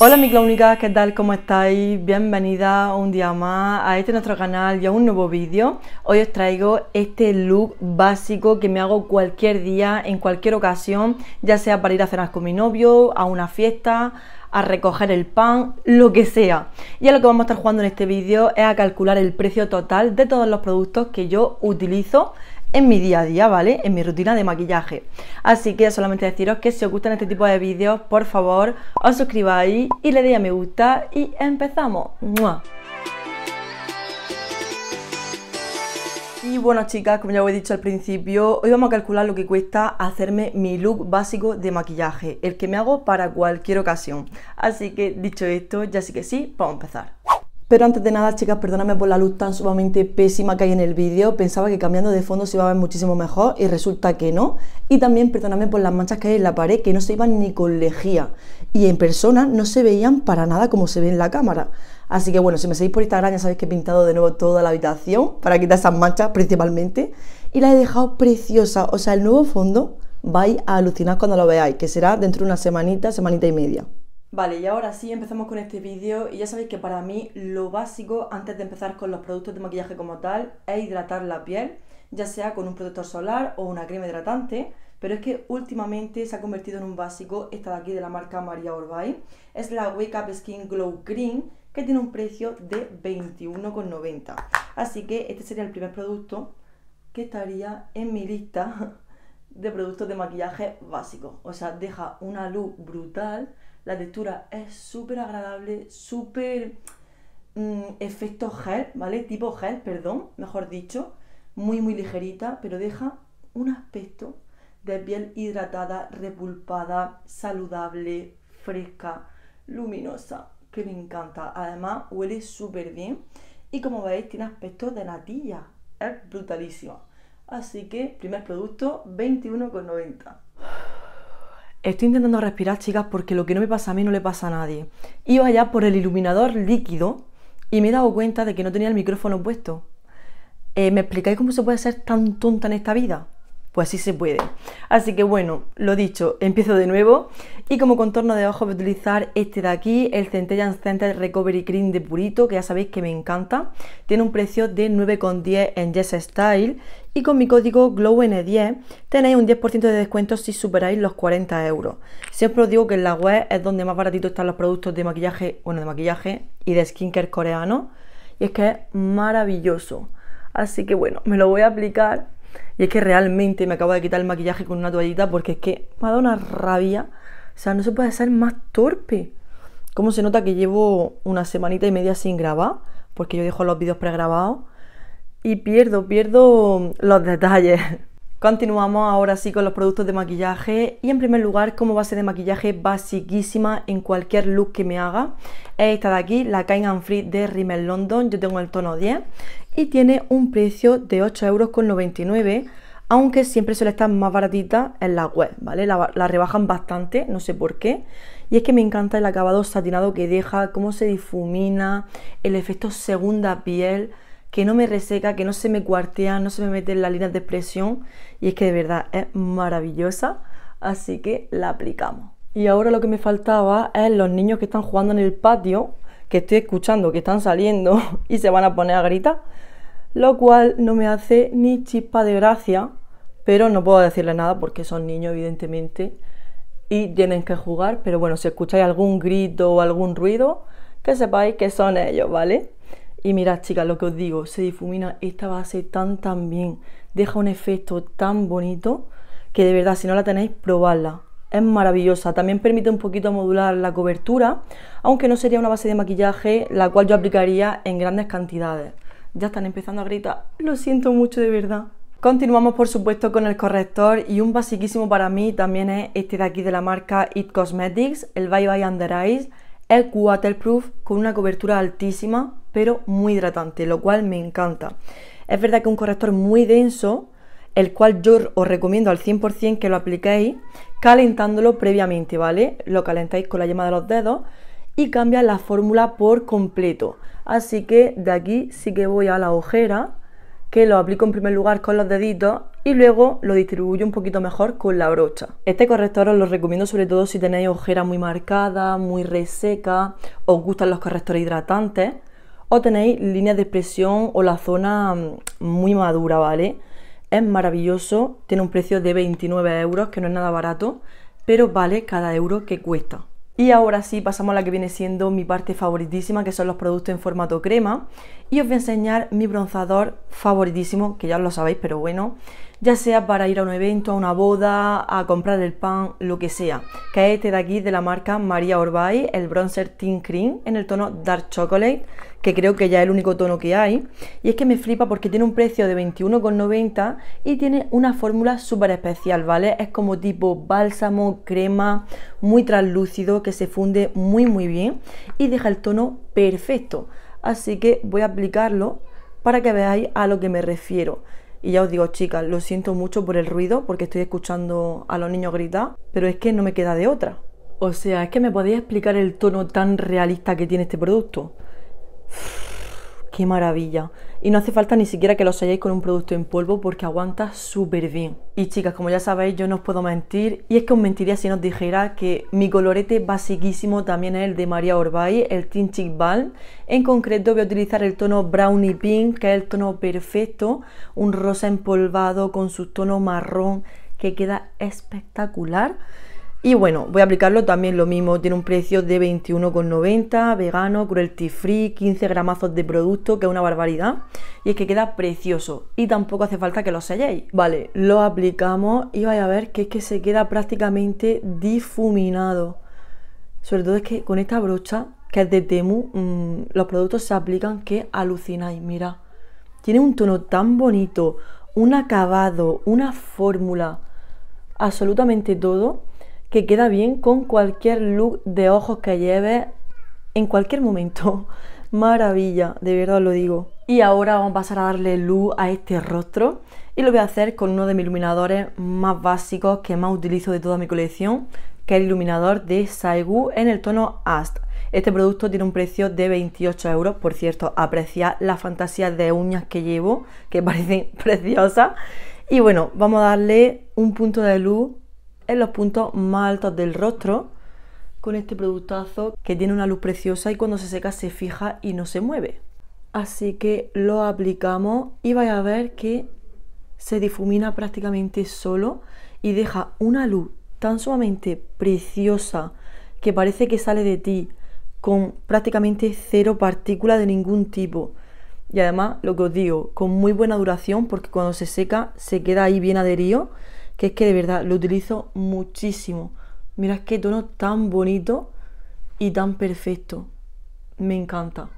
Hola mi clónica, ¿qué tal? ¿Cómo estáis? Bienvenida un día más a este nuestro canal y a un nuevo vídeo. Hoy os traigo este look básico que me hago cualquier día, en cualquier ocasión, ya sea para ir a cenar con mi novio, a una fiesta, a recoger el pan, lo que sea. Y lo que vamos a estar jugando en este vídeo es a calcular el precio total de todos los productos que yo utilizo en mi día a día, ¿vale? En mi rutina de maquillaje. Así que solamente deciros que si os gustan este tipo de vídeos, por favor, os suscribáis y le deis a me gusta y empezamos. Y bueno chicas, como ya os he dicho al principio, hoy vamos a calcular lo que cuesta hacerme mi look básico de maquillaje, el que me hago para cualquier ocasión. Así que dicho esto, ya sí que sí, vamos a empezar. Pero antes de nada, chicas, perdóname por la luz tan sumamente pésima que hay en el vídeo. Pensaba que cambiando de fondo se iba a ver muchísimo mejor y resulta que no. Y también perdóname por las manchas que hay en la pared que no se iban ni con lejía. Y en persona no se veían para nada como se ve en la cámara. Así que bueno, si me seguís por Instagram ya sabéis que he pintado de nuevo toda la habitación para quitar esas manchas principalmente. Y la he dejado preciosa. O sea, el nuevo fondo vais a alucinar cuando lo veáis, que será dentro de una semanita, semanita y media. Vale, y ahora sí empezamos con este vídeo y ya sabéis que para mí lo básico antes de empezar con los productos de maquillaje como tal es hidratar la piel, ya sea con un protector solar o una crema hidratante, pero es que últimamente se ha convertido en un básico esta de aquí de la marca María Orbay, es la Wake Up Skin Glow Cream que tiene un precio de 21,90. Así que este sería el primer producto que estaría en mi lista de productos de maquillaje básico. O sea, deja una luz brutal la textura es súper agradable, súper mm, efecto gel, ¿vale? Tipo gel, perdón, mejor dicho. Muy, muy ligerita, pero deja un aspecto de piel hidratada, repulpada, saludable, fresca, luminosa, que me encanta. Además, huele súper bien y como veis tiene aspecto de natilla. Es brutalísima. Así que, primer producto, 21,90. Estoy intentando respirar, chicas, porque lo que no me pasa a mí no le pasa a nadie. Iba allá por el iluminador líquido y me he dado cuenta de que no tenía el micrófono puesto. Eh, ¿Me explicáis cómo se puede ser tan tonta en esta vida? pues sí se puede. Así que bueno, lo dicho, empiezo de nuevo. Y como contorno de ojos voy a utilizar este de aquí, el Centella Center Recovery Cream de Purito, que ya sabéis que me encanta. Tiene un precio de 9,10 en Jess Style. Y con mi código GLOWN10 tenéis un 10% de descuento si superáis los 40 euros. Siempre os digo que en la web es donde más baratito están los productos de maquillaje, bueno, de maquillaje y de skincare coreano. Y es que es maravilloso. Así que bueno, me lo voy a aplicar y es que realmente me acabo de quitar el maquillaje con una toallita porque es que me ha dado una rabia. O sea, no se puede ser más torpe. Como se nota que llevo una semanita y media sin grabar, porque yo dejo los vídeos pregrabados y pierdo, pierdo los detalles. Continuamos ahora sí con los productos de maquillaje y en primer lugar como base de maquillaje basiquísima en cualquier look que me haga es esta de aquí, la Cain and Free de Rimmel London, yo tengo el tono 10 y tiene un precio de 8,99 euros, aunque siempre suele estar más baratita en la web, ¿vale? La, rebajan bastante, no sé por qué. Y es que me encanta el acabado satinado que deja, cómo se difumina, el efecto segunda piel, que no me reseca, que no se me cuartea, no se me mete en las líneas de expresión. Y es que de verdad es maravillosa, así que la aplicamos. Y ahora lo que me faltaba es los niños que están jugando en el patio, que estoy escuchando, que están saliendo y se van a poner a gritar lo cual no me hace ni chispa de gracia, pero no puedo decirle nada porque son niños evidentemente y tienen que jugar, pero bueno, si escucháis algún grito o algún ruido, que sepáis que son ellos, ¿vale? Y mirad, chicas, lo que os digo, se difumina esta base tan tan bien, deja un efecto tan bonito que de verdad si no la tenéis, probadla. Es maravillosa, también permite un poquito modular la cobertura, aunque no sería una base de maquillaje la cual yo aplicaría en grandes cantidades ya están empezando a gritar, lo siento mucho de verdad. Continuamos por supuesto con el corrector y un basiquísimo para mí también es este de aquí de la marca It Cosmetics, el Bye Bye Under Eyes. el waterproof con una cobertura altísima pero muy hidratante, lo cual me encanta. Es verdad que un corrector muy denso, el cual yo os recomiendo al 100% que lo apliquéis calentándolo previamente, ¿vale? Lo calentáis con la yema de los dedos y cambia la fórmula por completo. Así que de aquí sí que voy a la ojera, que lo aplico en primer lugar con los deditos y luego lo distribuyo un poquito mejor con la brocha. Este corrector os lo recomiendo sobre todo si tenéis ojeras muy marcadas, muy reseca, os gustan los correctores hidratantes o tenéis líneas de expresión o la zona mm, muy madura, ¿vale? Es maravilloso, tiene un precio de 29 euros, que no es nada barato, pero vale cada euro que cuesta. Y ahora sí, pasamos a la que viene siendo mi parte favoritísima, que son los productos en formato crema. Y os voy a enseñar mi bronzador favoritísimo, que ya lo sabéis, pero bueno, ya sea para ir a un evento, a una boda, a comprar el pan, lo que sea. Que es este de aquí, de la marca María Orbay, el bronzer Tint Cream, en el tono Dark Chocolate que creo que ya es el único tono que hay. Y es que me flipa porque tiene un precio de 21,90 y tiene una fórmula súper especial, ¿vale? Es como tipo bálsamo, crema, muy translúcido, que se funde muy muy bien y deja el tono perfecto. Así que voy a aplicarlo para que veáis a lo que me refiero. Y ya os digo, chicas, lo siento mucho por el ruido porque estoy escuchando a los niños gritar, pero es que no me queda de otra. O sea, es que me podéis explicar el tono tan realista que tiene este producto. ¡Qué maravilla! Y no hace falta ni siquiera que lo selléis con un producto en polvo porque aguanta súper bien. Y chicas, como ya sabéis, yo no os puedo mentir. Y es que os mentiría si no os dijera que mi colorete basiquísimo también es el de María Orbay, el Tint Chic Balm. En concreto voy a utilizar el tono Brownie Pink, que es el tono perfecto. Un rosa empolvado con su tono marrón que queda espectacular. Y bueno, voy a aplicarlo también lo mismo, tiene un precio de 21,90, vegano, cruelty free, 15 gramazos de producto, que es una barbaridad, y es que queda precioso, y tampoco hace falta que lo selléis. Vale, lo aplicamos y vais a ver que es que se queda prácticamente difuminado. Sobre todo es que con esta brocha, que es de Temu, mm, los productos se aplican que alucináis, mira. Tiene un tono tan bonito, un acabado, una fórmula, absolutamente todo que queda bien con cualquier look de ojos que lleve en cualquier momento. Maravilla, de verdad lo digo. Y ahora vamos a pasar a darle luz a este rostro y lo voy a hacer con uno de mis iluminadores más básicos que más utilizo de toda mi colección, que es el iluminador de Saigu en el tono Ast. Este producto tiene un precio de 28 euros, por cierto, aprecia la fantasía de uñas que llevo, que parecen preciosas. Y bueno, vamos a darle un punto de luz en los puntos más altos del rostro con este productazo que tiene una luz preciosa y cuando se seca se fija y no se mueve. Así que lo aplicamos y vais a ver que se difumina prácticamente solo y deja una luz tan sumamente preciosa que parece que sale de ti con prácticamente cero partícula de ningún tipo. Y además, lo que os digo, con muy buena duración porque cuando se seca se queda ahí bien adherido que es que de verdad lo utilizo muchísimo. Mirad qué tono tan bonito y tan perfecto. Me encanta.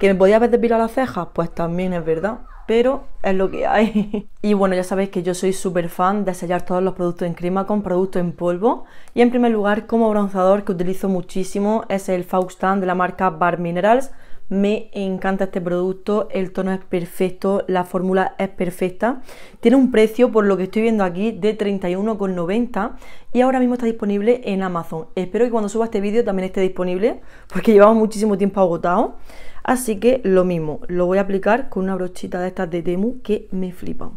¿Que me podía haber depilado las cejas? Pues también es verdad. Pero es lo que hay. y bueno, ya sabéis que yo soy súper fan de sellar todos los productos en crema con productos en polvo. Y en primer lugar, como bronzador que utilizo muchísimo es el Faustan de la marca Bar Minerals me encanta este producto, el tono es perfecto, la fórmula es perfecta. Tiene un precio, por lo que estoy viendo aquí, de 31,90 y ahora mismo está disponible en Amazon. Espero que cuando suba este vídeo también esté disponible porque llevamos muchísimo tiempo agotado. Así que lo mismo, lo voy a aplicar con una brochita de estas de Temu que me flipan.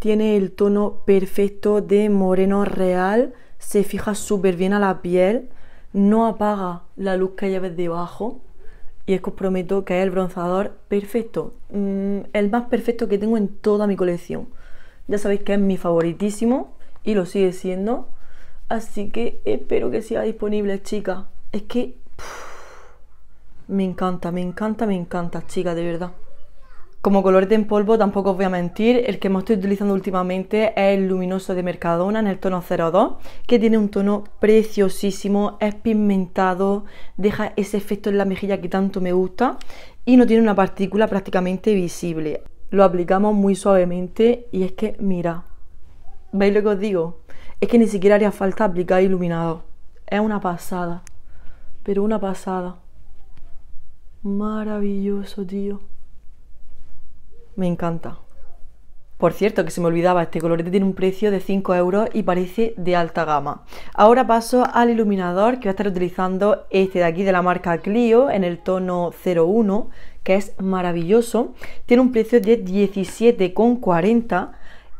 Tiene el tono perfecto de moreno real, se fija súper bien a la piel, no apaga la luz que hay debajo y es que os prometo que es el bronzador perfecto, mm, el más perfecto que tengo en toda mi colección. Ya sabéis que es mi favoritísimo y lo sigue siendo, así que espero que sea disponible, chicas. Es que me encanta, me encanta, me encanta, chicas, de verdad. Como de de polvo tampoco os voy a mentir, el que me estoy utilizando últimamente es el luminoso de Mercadona en el tono 02, que tiene un tono preciosísimo, es pigmentado, deja ese efecto en la mejilla que tanto me gusta y no tiene una partícula prácticamente visible. Lo aplicamos muy suavemente y es que, mira, ¿veis lo que os digo? Es que ni siquiera haría falta aplicar iluminador. Es una pasada, pero una pasada. Maravilloso, tío. Me encanta. Por cierto, que se me olvidaba, este colorete tiene un precio de 5 euros y parece de alta gama. Ahora paso al iluminador que voy a estar utilizando este de aquí de la marca Clio en el tono 01, que es maravilloso. Tiene un precio de 17,40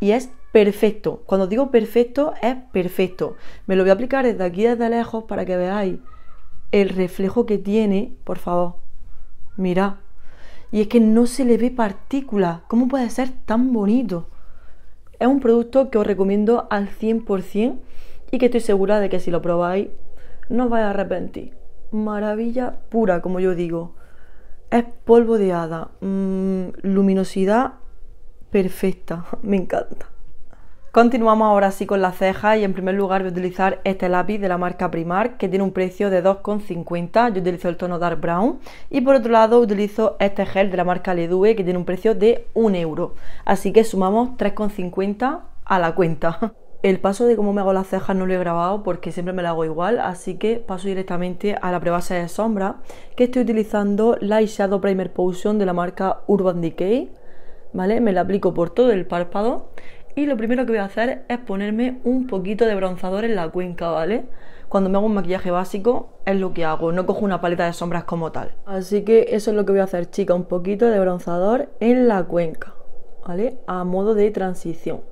y es perfecto. Cuando digo perfecto, es perfecto. Me lo voy a aplicar desde aquí, desde lejos, para que veáis el reflejo que tiene. Por favor, mirad y es que no se le ve partícula. ¿Cómo puede ser tan bonito? Es un producto que os recomiendo al 100% y que estoy segura de que si lo probáis no os vais a arrepentir. Maravilla pura, como yo digo. Es polvo de hada, mm, luminosidad perfecta, me encanta. Continuamos ahora sí con las cejas y en primer lugar voy a utilizar este lápiz de la marca Primark que tiene un precio de 2,50, yo utilizo el tono Dark Brown y por otro lado utilizo este gel de la marca Ledue que tiene un precio de 1 euro, así que sumamos 3,50 a la cuenta. El paso de cómo me hago las cejas no lo he grabado porque siempre me la hago igual, así que paso directamente a la prebase de sombra que estoy utilizando la Shadow Primer Potion de la marca Urban Decay, ¿vale? Me la aplico por todo el párpado y lo primero que voy a hacer es ponerme un poquito de bronzador en la cuenca, ¿vale? Cuando me hago un maquillaje básico es lo que hago, no cojo una paleta de sombras como tal. Así que eso es lo que voy a hacer, chica, un poquito de bronzador en la cuenca, ¿vale? A modo de transición.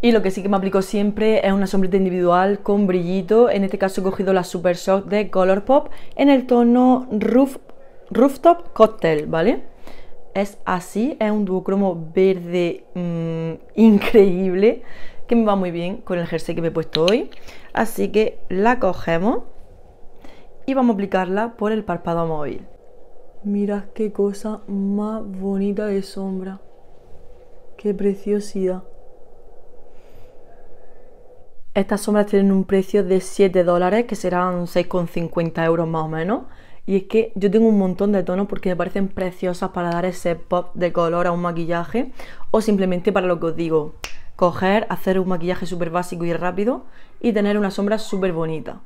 Y lo que sí que me aplico siempre es una sombrita individual con brillito. En este caso he cogido la Super Soft de Colourpop en el tono Rooftop Cocktail, ¿vale? es así, es un duocromo verde mm, increíble que me va muy bien con el jersey que me he puesto hoy. Así que la cogemos y vamos a aplicarla por el párpado móvil. Mirad qué cosa más bonita de sombra. Qué preciosidad. Estas sombras tienen un precio de 7 dólares, que serán 6,50 euros más o menos. Y es que yo tengo un montón de tonos porque me parecen preciosas para dar ese pop de color a un maquillaje o simplemente para lo que os digo, coger, hacer un maquillaje súper básico y rápido y tener una sombra súper bonita.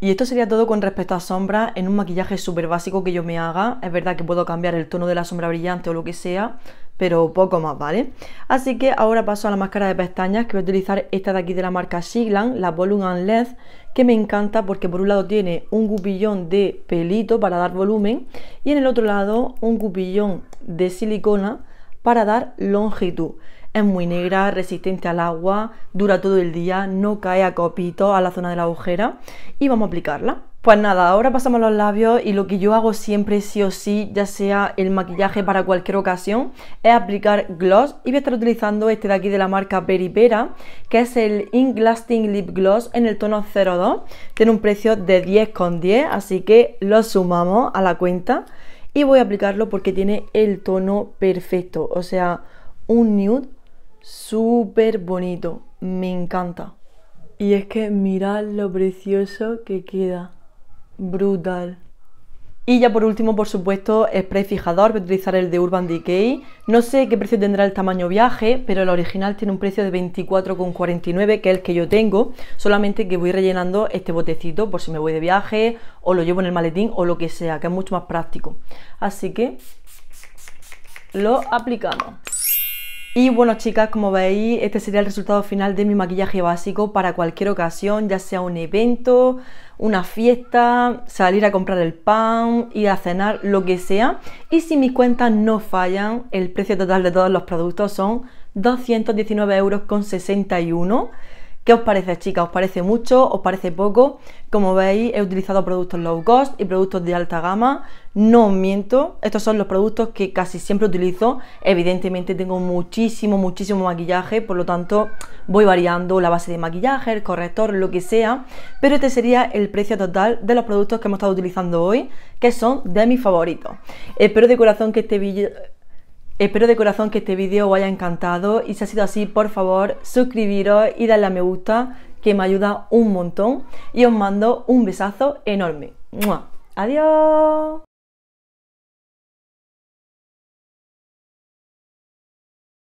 Y esto sería todo con respecto a sombras en un maquillaje súper básico que yo me haga. Es verdad que puedo cambiar el tono de la sombra brillante o lo que sea, pero poco más, ¿vale? Así que ahora paso a la máscara de pestañas, que voy a utilizar esta de aquí de la marca Siglan, la Volume and LED, que me encanta porque por un lado tiene un cupillón de pelito para dar volumen y en el otro lado un cupillón de silicona para dar longitud. Es muy negra, resistente al agua, dura todo el día, no cae a copito a la zona de la agujera y vamos a aplicarla. Pues nada, ahora pasamos los labios y lo que yo hago siempre sí o sí, ya sea el maquillaje para cualquier ocasión, es aplicar gloss y voy a estar utilizando este de aquí de la marca Peripera, que es el Ink Lasting Lip Gloss en el tono 02, tiene un precio de 10,10, 10, así que lo sumamos a la cuenta y voy a aplicarlo porque tiene el tono perfecto, o sea, un nude súper bonito, me encanta. Y es que mirad lo precioso que queda. Brutal. Y ya por último, por supuesto, spray fijador, voy a utilizar el de Urban Decay. No sé qué precio tendrá el tamaño viaje, pero el original tiene un precio de 24,49, que es el que yo tengo. Solamente que voy rellenando este botecito por si me voy de viaje, o lo llevo en el maletín, o lo que sea, que es mucho más práctico. Así que lo aplicamos. Y bueno chicas, como veis, este sería el resultado final de mi maquillaje básico para cualquier ocasión, ya sea un evento, una fiesta, salir a comprar el pan, ir a cenar, lo que sea. Y si mis cuentas no fallan, el precio total de todos los productos son 219,61 euros ¿Qué os parece, chicas? ¿Os parece mucho? ¿Os parece poco? Como veis, he utilizado productos low cost y productos de alta gama. No os miento, estos son los productos que casi siempre utilizo. Evidentemente tengo muchísimo, muchísimo maquillaje, por lo tanto voy variando la base de maquillaje, el corrector, lo que sea. Pero este sería el precio total de los productos que hemos estado utilizando hoy, que son de mis favoritos. Espero de corazón que este vídeo Espero de corazón que este vídeo os haya encantado y si ha sido así, por favor, suscribiros y darle a me gusta, que me ayuda un montón. Y os mando un besazo enorme. ¡Adiós!